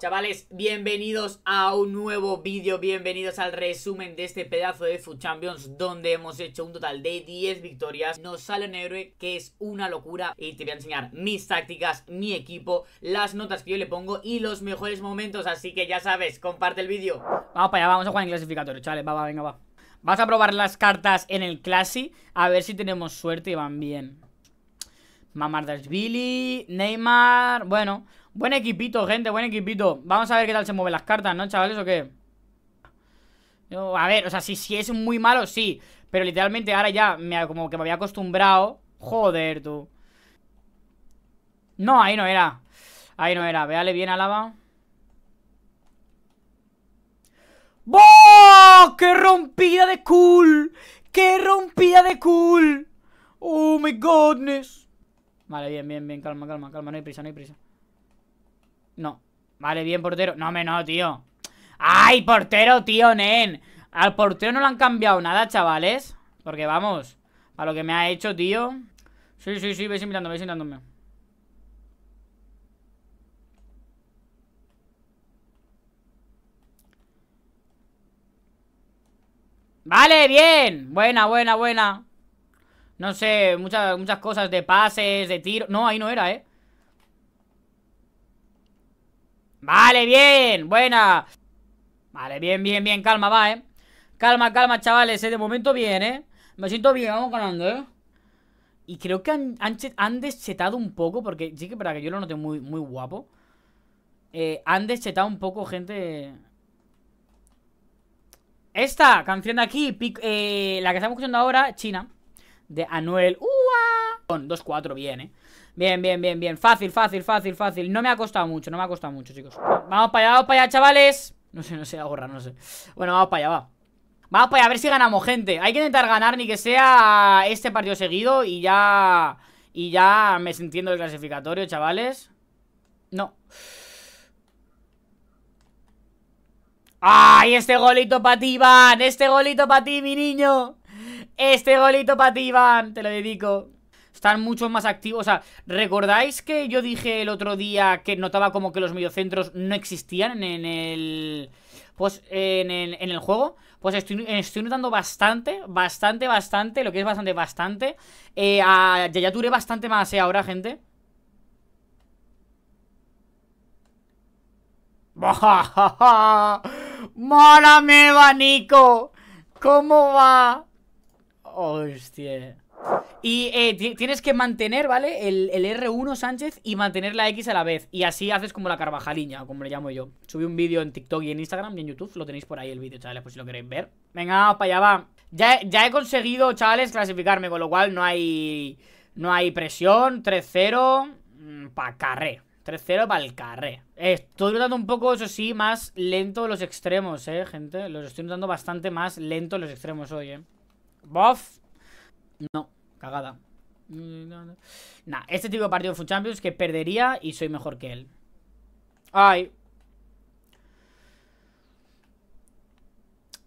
Chavales, bienvenidos a un nuevo vídeo, bienvenidos al resumen de este pedazo de Food Champions donde hemos hecho un total de 10 victorias. Nos sale un héroe que es una locura y te voy a enseñar mis tácticas, mi equipo, las notas que yo le pongo y los mejores momentos, así que ya sabes, comparte el vídeo. Vamos para allá, vamos a jugar en clasificatorio, chavales, va, va, venga, va. Vamos a probar las cartas en el Classy a ver si tenemos suerte y van bien. Mamardas Billy, Neymar, bueno... Buen equipito, gente, buen equipito Vamos a ver qué tal se mueven las cartas, ¿no, chavales? ¿O qué? a ver, o sea, si, es muy malo, sí Pero literalmente ahora ya me, como que me había acostumbrado Joder, tú No, ahí no era Ahí no era, véale bien va ¡Boo! ¡Qué rompida de cool! ¡Qué rompida de cool! ¡Oh, my godness! Vale, bien, bien, bien, calma, calma, calma, no hay prisa, no hay prisa no. Vale, bien, portero. No, menos no, tío. ¡Ay, portero, tío, nen! Al portero no le han cambiado nada, chavales. Porque vamos, a lo que me ha hecho, tío. Sí, sí, sí, veis invitándome, veis invitándome. Vale, bien. Buena, buena, buena. No sé, muchas, muchas cosas de pases, de tiro. No, ahí no era, ¿eh? Vale, bien, buena Vale, bien, bien, bien, calma, va, eh Calma, calma, chavales, eh, de momento bien, eh Me siento bien, vamos ganando, eh Y creo que han, han, deschetado un poco Porque sí que para que yo lo note muy, muy guapo eh, Han deschetado un poco gente Esta canción de aquí eh, La que estamos escuchando ahora, China De Anuel ¡Ua! Con 2-4, bien, eh Bien, bien, bien, bien. Fácil, fácil, fácil, fácil. No me ha costado mucho, no me ha costado mucho, chicos. Vamos para allá, vamos para allá, chavales. No sé, no sé, ahorrar, no sé. Bueno, vamos para allá, va. Vamos para allá, a ver si ganamos, gente. Hay que intentar ganar ni que sea este partido seguido y ya... Y ya me sintiendo el clasificatorio, chavales. No. ¡Ay, este golito para ti, Iván! ¡Este golito para ti, mi niño! ¡Este golito para ti, Iván! Te lo dedico. Están mucho más activos. O sea, ¿recordáis que yo dije el otro día que notaba como que los mediocentros no existían en el. Pues en el, juego? Pues estoy, notando bastante, bastante, bastante, lo que es bastante, bastante. Eh, ya duré bastante más eh, ahora, gente. ¡Mala me ¿Cómo va? Hostia. Y eh, tienes que mantener, ¿vale? El, R1 Sánchez y mantener la X a la vez. Y así haces como la Carvajaliña, como le llamo yo. Subí un vídeo en TikTok y en Instagram y en YouTube. Lo tenéis por ahí el vídeo, chavales, por si lo queréis ver. Venga, para allá va. Ya, ya he conseguido, chavales, clasificarme, con lo cual no hay. No hay presión. 3-0. Mm, para carré. 3-0 para el carré. Estoy notando un poco, eso sí, más lento los extremos, eh, gente. Los estoy notando bastante más lento los extremos hoy, eh. ¡Bof! No, cagada. Nah, este tipo de partido de Champions que perdería y soy mejor que él. Ay.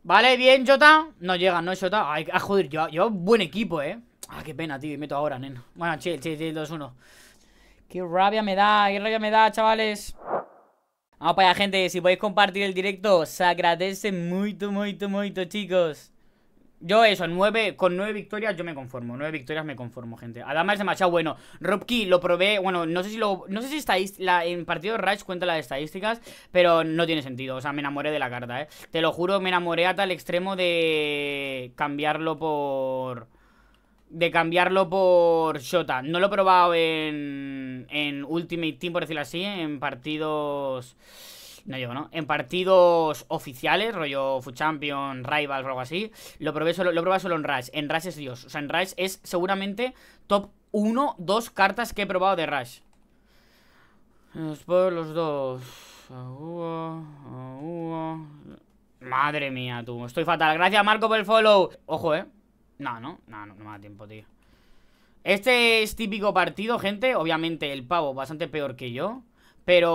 Vale, bien, Jota. No llega, no Jota. Ay, a ah, joder, yo, buen equipo, eh. Ah, qué pena, tío. Y meto ahora, neno Bueno, chill, chill, chill, 2-1. Qué rabia me da, qué rabia me da, chavales. Vamos para allá, gente. Si podéis compartir el directo, se agradece muy, muy, muy, chicos. Yo eso, nueve, con nueve victorias yo me conformo. Nueve victorias me conformo, gente. Adama es demasiado bueno. Robki lo probé, bueno, no sé si lo... No sé si estáis... en partido cuenta las estadísticas, pero no tiene sentido. O sea, me enamoré de la carta, ¿eh? Te lo juro, me enamoré a tal extremo de cambiarlo por... De cambiarlo por Shota. No lo he probado en, en Ultimate Team, por decirlo así, en partidos... No llevo ¿no? En partidos oficiales, rollo Champion, Rivals o algo así, lo probé solo, lo probé solo en Rush. En Rush es Dios. O sea, en Rush es seguramente top 1, 2 cartas que he probado de Rush. Después los dos. Madre mía, tú. Estoy fatal. Gracias, Marco, por el follow. Ojo, ¿eh? No, no, no, no, no me da tiempo, tío. Este es típico partido, gente. Obviamente el pavo bastante peor que yo. Pero,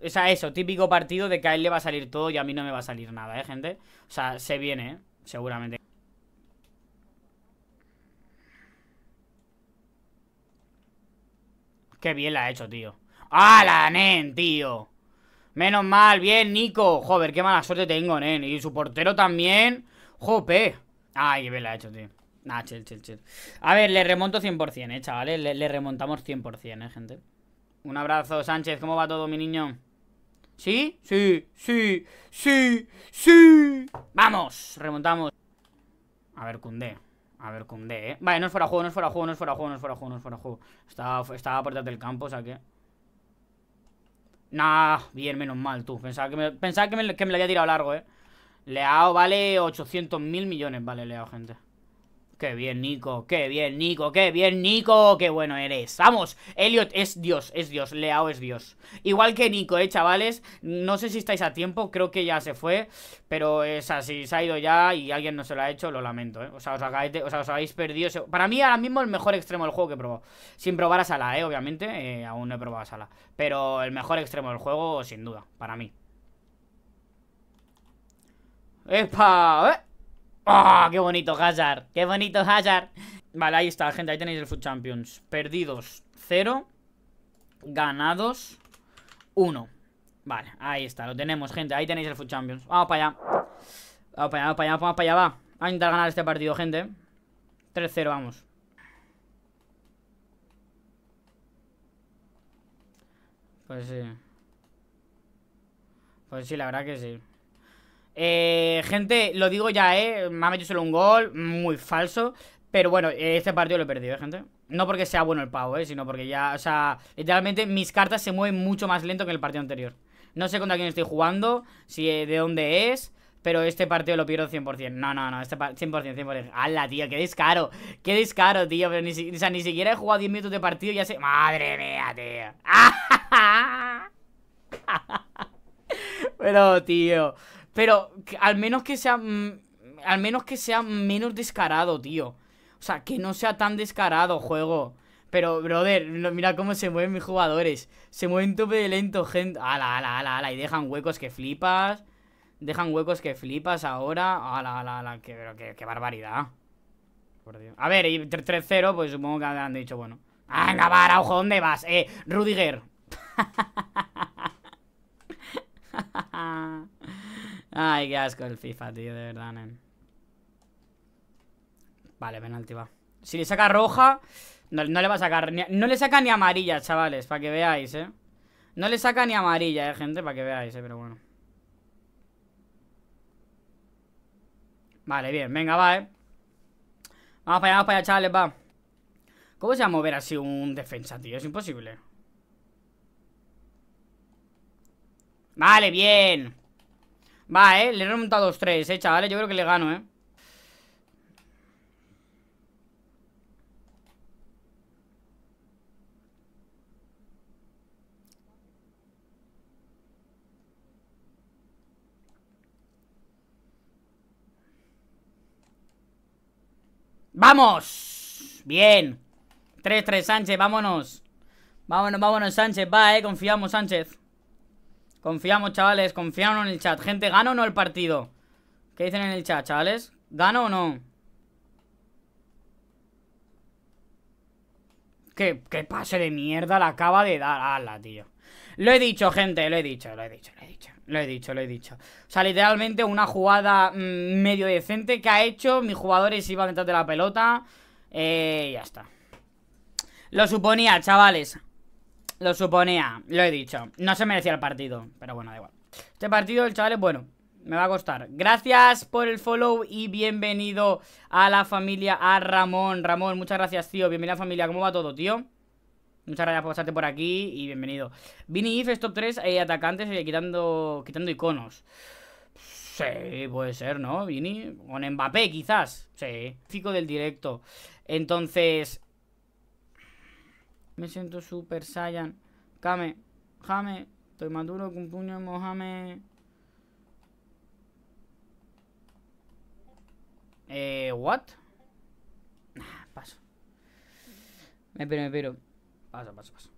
o sea, eso, típico partido de que a él le va a salir todo y a mí no me va a salir nada, ¿eh, gente? O sea, se viene, ¿eh? seguramente. Qué bien la ha hecho, tío. ¡Hala, Nen, tío! Menos mal, bien, Nico. Joder, qué mala suerte tengo, Nen. Y su portero también. Jope. Ay, ah, qué bien la ha hecho, tío. Nah, chill, chill, chill. A ver, le remonto 100%, eh, chavales. le remontamos 100%, eh, gente. Un abrazo, Sánchez. ¿Cómo va todo, mi niño? ¿Sí? Sí, sí, sí, sí. ¡Vamos! Remontamos. A ver, Cundé. A ver, Cundé, ¿eh? Vale, no es fuera juego, no es fuera juego, no es fuera juego, no es fuera juego, no es fuera juego. Estaba, estaba por del campo, o sea que... Nah, bien, menos mal, tú. Pensaba que me, pensaba que me, lo había tirado largo, ¿eh? Leao vale 800 mil millones, vale, Leao, gente. Qué bien, Nico. Qué bien, Nico. Qué bien, Nico. Qué bueno eres. Vamos. Elliot es Dios. Es Dios. Leao es Dios. Igual que Nico, eh, chavales. No sé si estáis a tiempo. Creo que ya se fue. Pero es así. Se ha ido ya y alguien no se lo ha hecho. Lo lamento, eh. O sea, os, habéis perdido. Para mí ahora mismo el mejor extremo del juego que probó, Sin probar a Sala, eh, obviamente. Eh, aún no he probado a Sala. Pero el mejor extremo del juego, sin duda. Para mí. ¡Epa! ¿eh? Ah, qué bonito Hazard! ¡Qué bonito Hazard! Vale, ahí está, gente. Ahí tenéis el Food Champions. Perdidos 0. Ganados 1. Vale, ahí está. Lo tenemos, gente. Ahí tenéis el Food Champions. Vamos para allá. Vamos para allá, vamos para allá, vamos para allá. Va. A intentar ganar este partido, gente. 3-0, vamos. Pues sí. Pues sí, la verdad que sí. Eh, gente, lo digo ya, ¿eh? Me ha metido solo un gol, muy falso. Pero bueno, este partido lo he perdido, ¿eh, gente? No porque sea bueno el pavo, ¿eh? Sino porque ya, o sea, literalmente mis cartas se mueven mucho más lento que el partido anterior. No sé contra quién estoy jugando, si eh, de dónde es, pero este partido lo pierdo 100%. No, no, no, este 100%, 100%. ¡Hala, tío! ¡Qué descaro! ¡Qué descaro, tío! ni, o sea, ni siquiera he jugado 10 minutos de partido y ya sé... ¡Madre mía, tío! pero, tío... Pero al menos que sea. Mm, al menos que sea menos descarado, tío. O sea, que no sea tan descarado, juego. Pero, brother, mira cómo se mueven mis jugadores. Se mueven tope de lento, gente. Ala, ala, ala, ala. Y dejan huecos que flipas. Dejan huecos que flipas ahora. Ala, ala, ala. Qué, barbaridad. A ver, y 3-0, pues supongo que han dicho, bueno. Venga, vara, ojo, ¿dónde vas? Eh, Rudiger. Ay, qué asco el FIFA, tío, de verdad, eh. Vale, penalti va. Si le saca roja, no, le va a sacar ni, No le saca ni amarilla, chavales, para que veáis, eh. No le saca ni amarilla, eh, gente, para que veáis, eh, pero bueno. Vale, bien, venga, va, eh. Vamos para allá, vamos para allá, chavales, va. ¿Cómo se va a mover así un defensa, tío? Es imposible. Vale, bien. Va, eh, le he remontado 2-3, eh, chavales Yo creo que le gano, eh ¡Vamos! Bien 3-3, Sánchez, vámonos Vámonos, vámonos, Sánchez Va, eh, confiamos, Sánchez Confiamos, chavales, confiamos en el chat Gente, ¿gano o no el partido? ¿Qué dicen en el chat, chavales? ¿Gano o no? ¿Qué, pase de mierda la acaba de dar ¡Hala, tío Lo he dicho, gente, lo he dicho, lo he dicho, lo he dicho lo he dicho, lo he dicho. O sea, literalmente una jugada mm, medio decente que ha hecho. Mis jugadores iban detrás de la pelota. Y eh, ya está. Lo suponía, chavales. Lo suponía, lo he dicho. No se merecía el partido, pero bueno, da igual. Este partido, el chaval es bueno. Me va a costar. Gracias por el follow y bienvenido a la familia, a Ramón. Ramón, muchas gracias, tío. Bienvenido a la familia. ¿Cómo va todo, tío? Muchas gracias por pasarte por aquí y bienvenido. Vini If top 3 eh, atacantes y eh, quitando, quitando iconos. Sí, puede ser, ¿no, Vini? Con Mbappé, quizás. Sí, fico del directo. Entonces, me siento super saiyan. Kame, Jame, estoy maduro con puño de Mojame. Eh, what? paso. Me piro, me piro. Paso, paso, paso.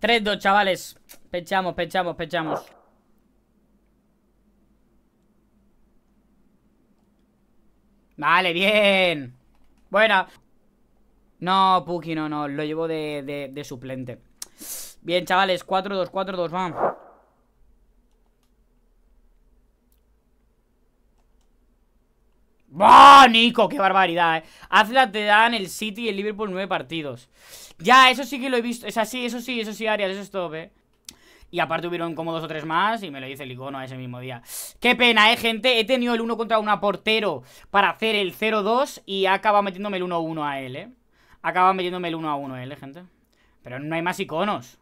Tres, dos, chavales. Pechamos, pechamos, pechamos. Vale, bien. Buena. No, Puki, no, no. Lo llevo de, suplente. Bien, chavales. 4-2, 4-2, vamos. ¡Bah, Nico! ¡Qué barbaridad, eh! Hazla te dan el City y el Liverpool nueve partidos. Ya, eso sí que lo he visto. Es así, eso sí, eso sí, Arias, eso es top, eh. Y aparte hubieron como dos o tres más y me lo dice el icono ese mismo día. Qué pena, eh, gente. He tenido el 1 contra 1 a portero para hacer el 0-2 y acaba metiéndome el 1-1 a él, eh acaba metiéndome el 1 a uno, ¿eh, gente? Pero no hay más iconos.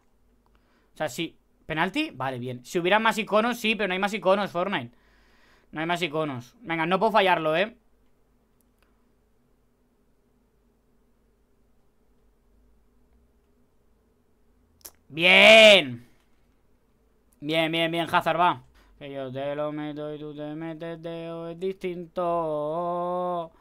O sea, sí. ¿Penalti? Vale, bien. Si hubieran más iconos, sí, pero no hay más iconos, Fortnite. No hay más iconos. Venga, no puedo fallarlo, ¿eh? Bien. Bien, bien, bien, Hazard, va. Que yo te lo meto y tú te metes, de es distinto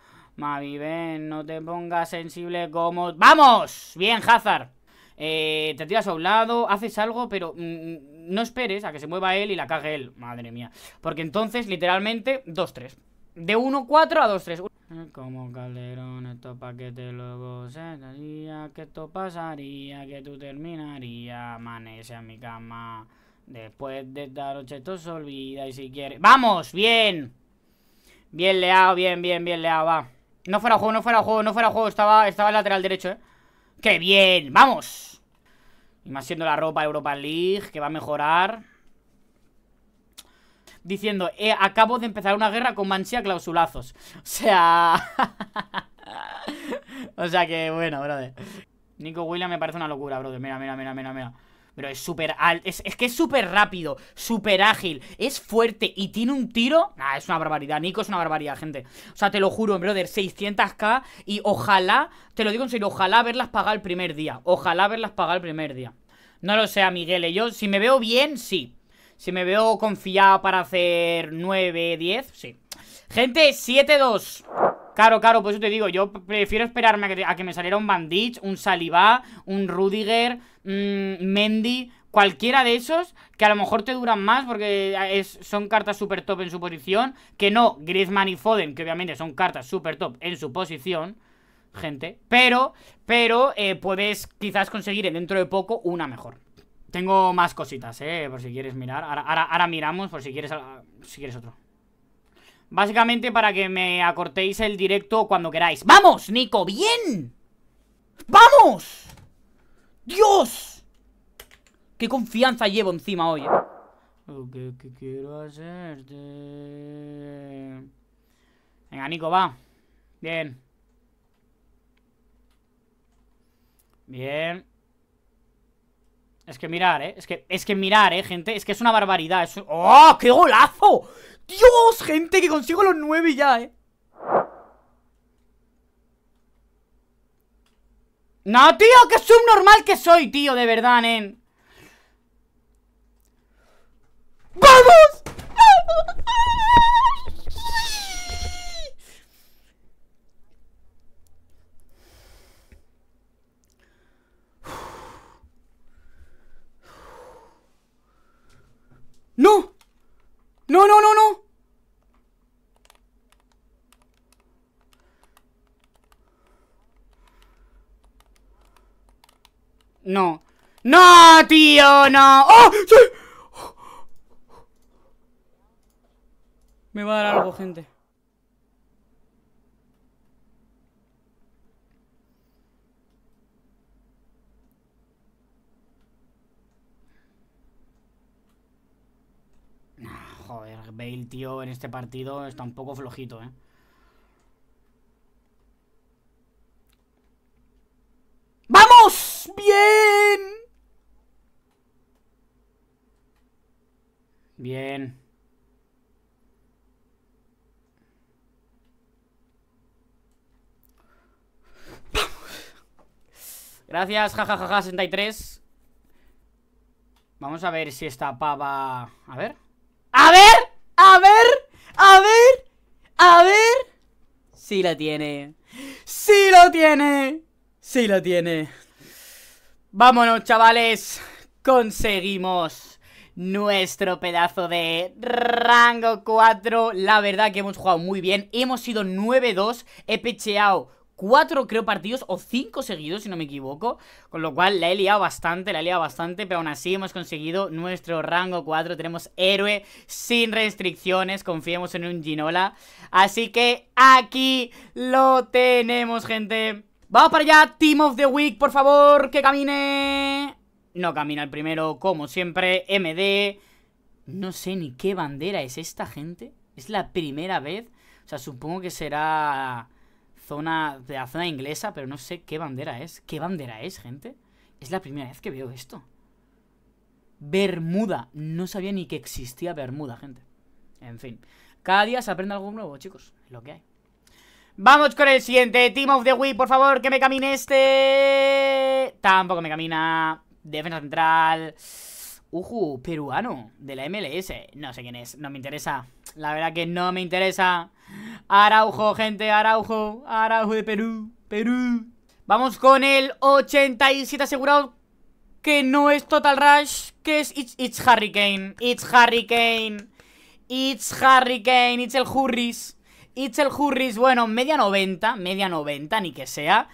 ven, no te pongas sensible como... ¡Vamos! Bien, Hazard. Eh, te tiras a un lado, haces algo, pero mm, mm, no esperes a que se mueva él y la cague él. Madre mía. Porque entonces, literalmente, 2-3. De 1-4 a 2-3. Eh, como Calderón, esto pa' que te lo gozaría, que esto pasaría, que tú terminarías, amanece a mi cama. Después de esta noche esto se olvida y si quieres... ¡Vamos! ¡Bien! Bien leado, bien, bien, bien leado, va. No fuera juego, no fuera juego, no fuera juego. Estaba, estaba el lateral derecho, ¿eh? ¡Qué bien! ¡Vamos! Y más siendo la ropa Europa League, que va a mejorar. Diciendo, eh, acabo de empezar una guerra con Manchia clausulazos. O sea... o sea que, bueno, brother. Nico Williams me parece una locura, brother. Mira, mira, mira, mira, mira. Pero es súper alto. Es, que es súper rápido, súper ágil, es fuerte y tiene un tiro. Nah, es una barbaridad. Nico es una barbaridad, gente. O sea, te lo juro, brother. 600k y ojalá, te lo digo en serio, ojalá verlas pagar el primer día. Ojalá verlas pagar el primer día. No lo sé, Miguel. ¿eh? Yo, si me veo bien, sí. Si me veo confiado para hacer 9, 10, sí. Gente, 7-2. Claro, claro, por eso te digo, yo prefiero esperarme a que, me saliera un Bandit, un Salivá, un Rudiger, mmm, Mendy, cualquiera de esos que a lo mejor te duran más porque es, son cartas super top en su posición, que no Griezmann y Foden, que obviamente son cartas super top en su posición, gente, pero, pero eh, puedes quizás conseguir dentro de poco una mejor. Tengo más cositas, eh, por si quieres mirar. Ahora, ahora miramos, por si quieres, si quieres otro. Básicamente para que me acortéis el directo cuando queráis. ¡Vamos, Nico! ¡Bien! ¡Vamos! ¡Dios! ¡Qué confianza llevo encima hoy! Eh! Lo que, quiero hacerte... Venga, Nico, va. Bien. Bien. Es que mirar, ¿eh? Es que, es que mirar, ¿eh, gente? Es que es una barbaridad. ¡Oh, qué golazo! Dios, gente, que consigo los nueve ya, eh No, tío, que subnormal que soy, tío, de verdad, nen ¡Vamos! ¡Vamos! No. ¡No, tío! ¡No! ¡Oh! Me va a dar algo, gente. Ah, joder, Bale, tío, en este partido está un poco flojito, ¿eh? ¡Vamos! ¡Bien! Bien. Gracias, jajajaja, ja, ja, 63 Vamos a ver si esta pava... A ver ¡A ver! ¡A ver! ¡A ver! ¡A ver! Si la tiene Si lo tiene! Si lo tiene! Vámonos, chavales Conseguimos nuestro pedazo de rango 4. La verdad que hemos jugado muy bien. Hemos sido 9-2. He pecheado 4, creo, partidos o 5 seguidos, si no me equivoco. Con lo cual la he liado bastante, la he liado bastante, pero aún así hemos conseguido nuestro rango 4. Tenemos héroe sin restricciones, confiemos en un Ginola. Así que aquí lo tenemos, gente. Vamos para allá, Team of the Week, por favor, que camine. No camina el primero, como siempre. MD. No sé ni qué bandera es esta, gente. Es la primera vez. O sea, supongo que será zona de la zona inglesa, pero no sé qué bandera es. ¿Qué bandera es, gente? Es la primera vez que veo esto. Bermuda. No sabía ni que existía Bermuda, gente. En fin. Cada día se aprende algo nuevo, chicos. Es lo que hay. Vamos con el siguiente. Team of the Wii, por favor, que me camine este. Tampoco me camina defensa central. Uju, peruano, de la MLS. No sé quién es, no me interesa. La verdad que no me interesa. Araujo, gente, Araujo. Araujo de Perú, Perú. Vamos con el 87 asegurado. Que no es Total Rush, que es It's, Hurricane It's Hurricane It's Hurricane, it's el Hurris. It's el Hurris, bueno, media 90, media 90, ni que sea.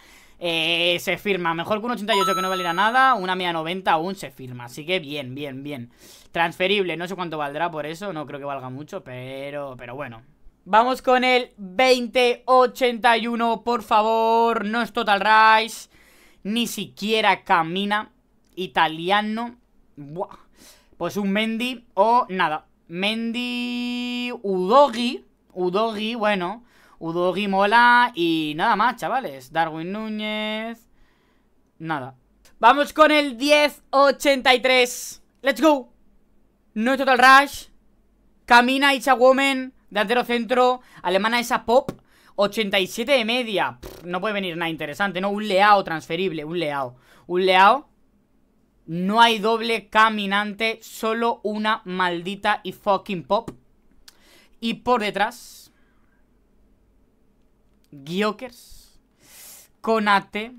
Eh, se firma. Mejor que un 88 que no valiera nada, una media 90 aún se firma. Así que bien, bien, bien. Transferible, no sé cuánto valdrá por eso, no creo que valga mucho, pero, pero bueno. Vamos con el 2081, por favor. No es Total Rise Ni siquiera camina. Italiano. Buah. Pues un Mendy o nada. Mendy Udogi. Udogi, bueno. Udogi Mola y nada más, chavales. Darwin Núñez. Nada. Vamos con el 1083. ¡Let's go! No es Total Rush. Camina Isha Woman. Delantero centro. Alemana esa pop. 87 de media. no puede venir nada interesante, ¿no? Un leao transferible. Un leao. Un leao. No hay doble caminante. Solo una maldita y fucking pop. Y por detrás. Giokers. Conate.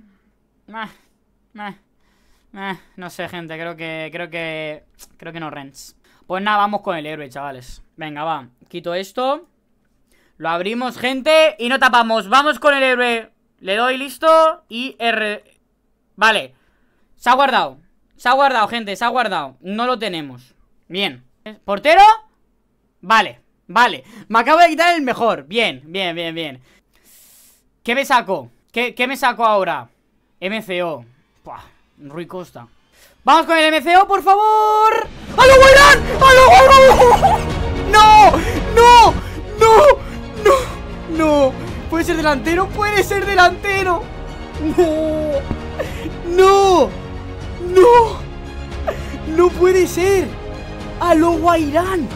no sé, gente. Creo que. Creo que. Creo que no rents. Pues nada, vamos con el héroe, chavales. Venga, va. Quito esto. Lo abrimos, gente. Y no tapamos. Vamos con el héroe. Le doy listo. Y R. Vale. Se ha guardado. Se ha guardado, gente. Se ha guardado. No lo tenemos. Bien. ¿Portero? Vale. Vale, me acabo de quitar el mejor Bien, bien, bien, bien ¿Qué me saco? ¿Qué, me saco ahora? MCO. Ruy Rui Costa. ¡Vamos con el MCO, por favor! ¡A lo Guairán! ¡A lo ¡No! ¡No! ¡No! ¡No! ¡No! ¿Puede ser delantero? ¡Puede ser delantero! ¡No! ¡No! ¡No! ¡No puede ser! ¡A lo Guairán!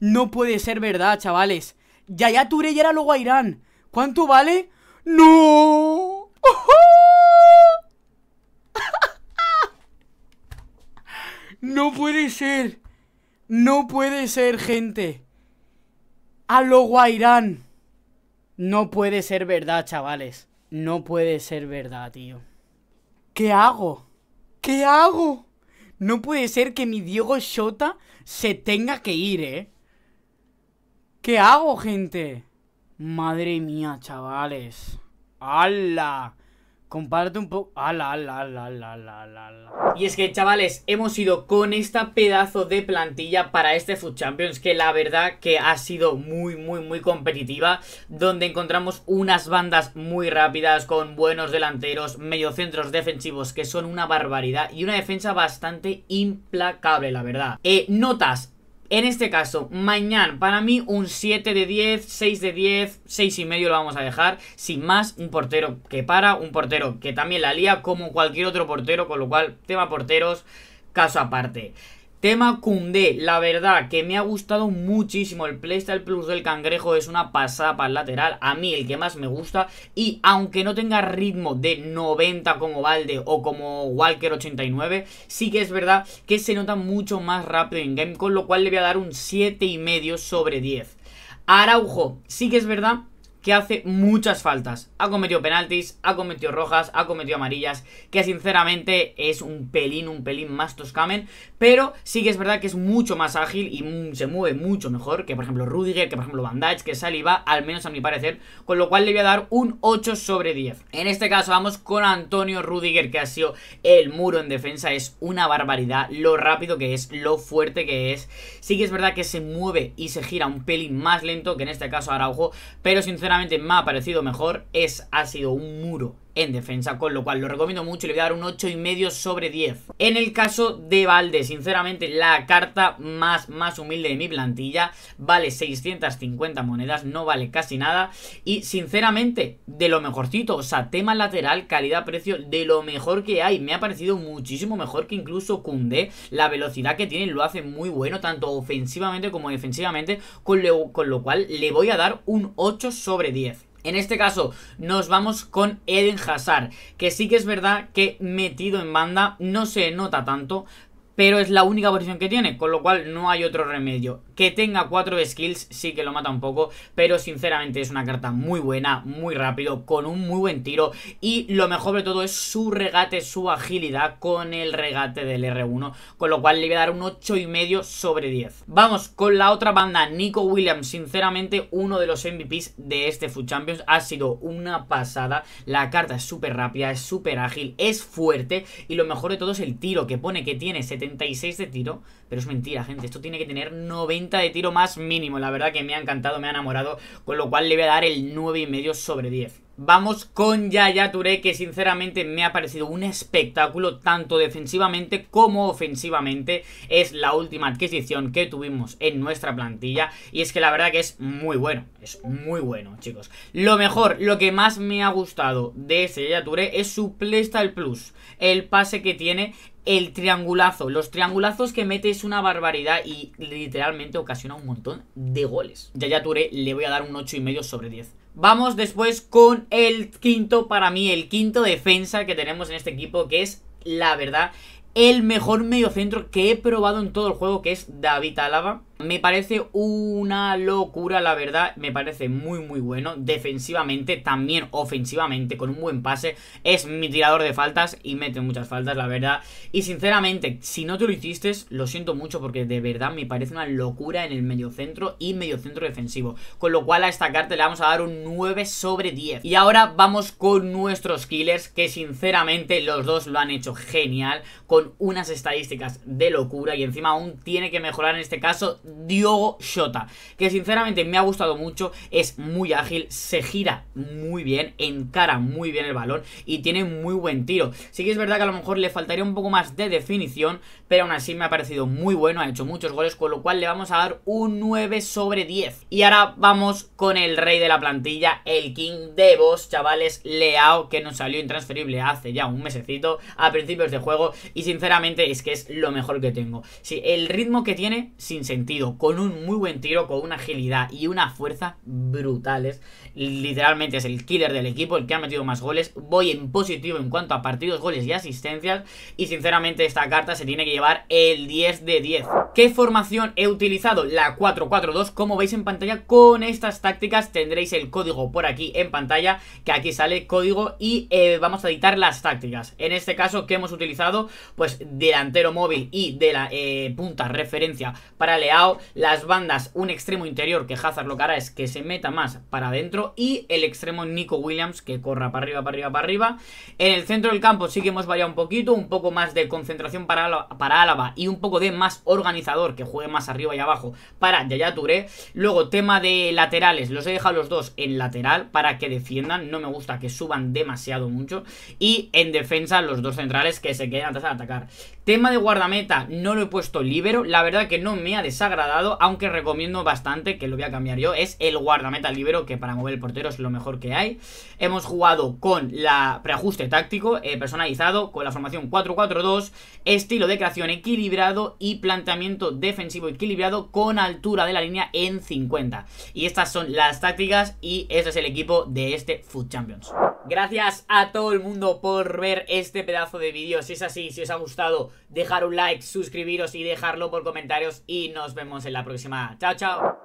No puede ser verdad, chavales. ya ya y era lo Guairán. ¿Cuánto vale? ¡No! ¡No puede ser! ¡No puede ser, gente! ¡A lo Guairán! No puede ser verdad, chavales. No puede ser verdad, tío. ¿Qué hago? ¿Qué hago? No puede ser que mi Diego Shota se tenga que ir, ¿eh? ¿Qué hago, gente? Madre mía, chavales. ¡Hala! Comparte un poco. ¡Ala, ala, ala, ala, ala, la. Y es que, chavales, hemos ido con esta pedazo de plantilla para este Food Champions, que la verdad que ha sido muy, muy, muy competitiva, donde encontramos unas bandas muy rápidas con buenos delanteros, mediocentros defensivos que son una barbaridad y una defensa bastante implacable, la verdad. Eh, notas, en este caso, mañana, para mí, un 7 de 10, 6 de 10, 6 y medio lo vamos a dejar. Sin más, un portero que para, un portero que también la lía como cualquier otro portero, con lo cual, tema porteros, caso aparte. Tema cunde la verdad que me ha gustado muchísimo. El Playstyle Plus del cangrejo es una pasada para el lateral. A mí el que más me gusta. Y aunque no tenga ritmo de 90 como Valde o como Walker 89, sí que es verdad que se nota mucho más rápido en game. Con lo cual le voy a dar un 7,5 sobre 10. Araujo, sí que es verdad que hace muchas faltas. Ha cometido penaltis, ha cometido rojas, ha cometido amarillas, que sinceramente es un pelín, un pelín más Toscamen, pero sí que es verdad que es mucho más ágil y se mueve mucho mejor que, por ejemplo, Rudiger, que, por ejemplo, Van Dijk, que Saliba, al menos a mi parecer, con lo cual le voy a dar un 8 sobre 10. En este caso vamos con Antonio Rudiger, que ha sido el muro en defensa, es una barbaridad lo rápido que es, lo fuerte que es. Sí que es verdad que se mueve y se gira un pelín más lento que en este caso Araujo, pero sinceramente me ha parecido mejor, es, ha sido un muro en defensa, con lo cual lo recomiendo mucho y le voy a dar un 8,5 sobre 10. En el caso de Valde, sinceramente la carta más, más humilde de mi plantilla, vale 650 monedas, no vale casi nada y sinceramente de lo mejorcito, o sea, tema lateral, calidad-precio, de lo mejor que hay, me ha parecido muchísimo mejor que incluso Kunde, la velocidad que tiene lo hace muy bueno, tanto ofensivamente como defensivamente, con lo cual le voy a dar un 8 sobre 10. En este caso nos vamos con Eden Hazard, que sí que es verdad que metido en banda no se nota tanto, pero es la única posición que tiene, con lo cual no hay otro remedio. Que tenga 4 skills sí que lo mata un poco, pero sinceramente es una carta muy buena, muy rápido, con un muy buen tiro y lo mejor de todo es su regate, su agilidad con el regate del R1, con lo cual le voy a dar un 8,5 sobre 10. Vamos con la otra banda, Nico Williams, sinceramente uno de los MVPs de este FUT Champions, ha sido una pasada, la carta es súper rápida, es súper ágil, es fuerte y lo mejor de todo es el tiro que pone que tiene 70 76 de tiro, pero es mentira, gente. Esto tiene que tener 90 de tiro más mínimo. La verdad que me ha encantado, me ha enamorado, con lo cual le voy a dar el 9,5 sobre 10. Vamos con Yaya Touré, que sinceramente me ha parecido un espectáculo tanto defensivamente como ofensivamente. Es la última adquisición que tuvimos en nuestra plantilla y es que la verdad que es muy bueno, es muy bueno, chicos. Lo mejor, lo que más me ha gustado de ese Yaya Touré es su Playstyle Plus, el pase que tiene el triangulazo. Los triangulazos que mete es una barbaridad y literalmente ocasiona un montón de goles. Ya ya Touré le voy a dar un 8,5 sobre 10. Vamos después con el quinto, para mí, el quinto defensa que tenemos en este equipo, que es, la verdad, el mejor mediocentro que he probado en todo el juego, que es David Alaba. Me parece una locura, la verdad. Me parece muy, muy bueno. Defensivamente, también ofensivamente, con un buen pase. Es mi tirador de faltas y mete muchas faltas, la verdad. Y sinceramente, si no te lo hiciste, lo siento mucho porque de verdad me parece una locura en el mediocentro y mediocentro defensivo. Con lo cual a esta carta le vamos a dar un 9 sobre 10. Y ahora vamos con nuestros killers, que sinceramente los dos lo han hecho genial, con unas estadísticas de locura y encima aún tiene que mejorar en este caso Diogo Shota, que sinceramente me ha gustado mucho, es muy ágil, se gira muy bien, encara muy bien el balón y tiene muy buen tiro. Sí que es verdad que a lo mejor le faltaría un poco más de definición, pero aún así me ha parecido muy bueno, ha hecho muchos goles, con lo cual le vamos a dar un 9 sobre 10. Y ahora vamos con el rey de la plantilla, el king de chavales, Leao, que nos salió intransferible hace ya un mesecito, a principios de juego, y sinceramente es que es lo mejor que tengo. Sí, el ritmo que tiene, sin sentido con un muy buen tiro, con una agilidad y una fuerza brutales. Literalmente es el killer del equipo, el que ha metido más goles. Voy en positivo en cuanto a partidos, goles y asistencias. Y sinceramente esta carta se tiene que llevar el 10 de 10. ¿Qué formación he utilizado? La 4-4-2, como veis en pantalla, con estas tácticas tendréis el código por aquí en pantalla, que aquí sale código y eh, vamos a editar las tácticas. En este caso, ¿qué hemos utilizado? Pues delantero móvil y de la eh, punta referencia para Leao las bandas, un extremo interior que Hazard lo que hará es que se meta más para adentro y el extremo Nico Williams que corra para arriba, para arriba, para arriba. En el centro del campo sí que hemos variado un poquito, un poco más de concentración para Álava, y un poco de más organizador que juegue más arriba y abajo para Yaya Touré. Luego tema de laterales, los he dejado los dos en lateral para que defiendan, no me gusta que suban demasiado mucho y en defensa los dos centrales que se queden atrás de atacar. Tema de guardameta, no lo he puesto libero, la verdad que no me ha desagradado agradado, aunque recomiendo bastante, que lo voy a cambiar yo, es el guardameta libero, que para mover el portero es lo mejor que hay. Hemos jugado con la preajuste táctico eh, personalizado, con la formación 4-4-2, estilo de creación equilibrado y planteamiento defensivo equilibrado con altura de la línea en 50. Y estas son las tácticas y ese es el equipo de este Food Champions. Gracias a todo el mundo por ver este pedazo de vídeo. Si es así, si os ha gustado, dejar un like, suscribiros y dejarlo por comentarios y nos vemos vemos en la próxima. Chao, chao.